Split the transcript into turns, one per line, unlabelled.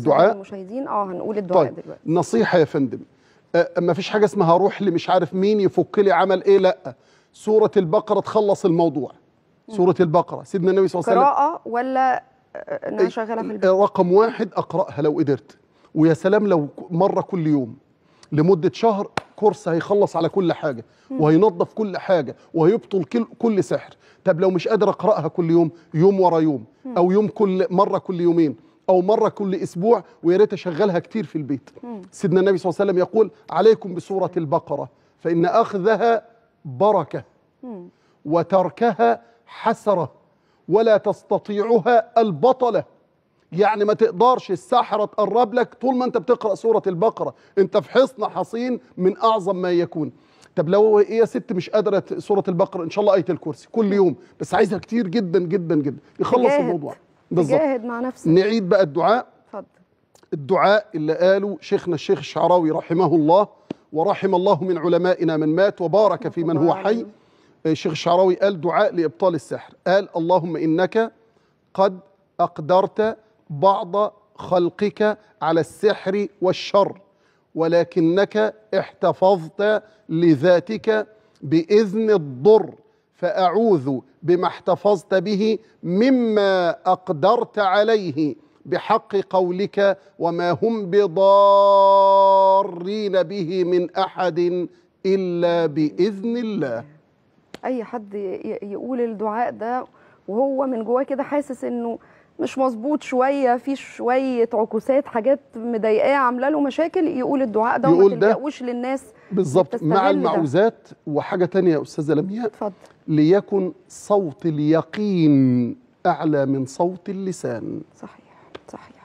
الدعاء
المشاهدين اه هنقول الدعاء طيب دلوقتي نصيحه يا
فندم أه، ما فيش حاجه اسمها اللي لمش عارف مين يفك لي عمل ايه لا سوره البقره تخلص الموضوع سوره البقره سيدنا النبي صلى الله عليه وسلم قراءه
ولا أه، أه، انها إيه، شغاله في إيه، البيت
رقم واحد اقراها لو قدرت ويا سلام لو مره كل يوم لمده شهر كورس هيخلص على كل حاجه وهينظف كل حاجه وهيبطل كل كل سحر طب لو مش قادر اقراها كل يوم يوم ورا يوم او يوم كل مره كل يومين او مره كل اسبوع ويا ريت اشغلها كتير في البيت سيدنا النبي صلى الله عليه وسلم يقول عليكم بسوره البقره فان اخذها بركه وتركها حسره ولا تستطيعها البطله يعني ما تقدرش السحرة تقرب لك طول ما انت بتقرأ سورة البقرة انت في حصن حصين من اعظم ما يكون طب لو ايه يا ست مش قادرة سورة البقرة ان شاء الله آية الكرسي كل يوم بس عايزها كتير جدا جدا جدا يخلص الموضوع بالظبط
مع نفسك نعيد بقى الدعاء اتفضل
الدعاء اللي قاله شيخنا الشيخ الشعراوي رحمه الله ورحم الله من علمائنا من مات وبارك في من هو حي الشيخ الشعراوي قال دعاء لابطال السحر قال اللهم انك قد اقدرت بعض خلقك على السحر والشر ولكنك احتفظت لذاتك باذن الضر فأعوذ بما احتفظت به مما أقدرت عليه بحق قولك وما هم بضارين به من أحد إلا بإذن الله
أي حد يقول الدعاء ده وهو من جواه كده حاسس إنه مش مظبوط شويه في شويه عكوسات حاجات مضايقاه عامله له مشاكل يقول الدعاء ده وما تلجاوش للناس
بالظبط مع المعوذات وحاجه تانية يا استاذه لمياء اتفضل ليكن صوت اليقين اعلى من صوت اللسان صحيح صحيح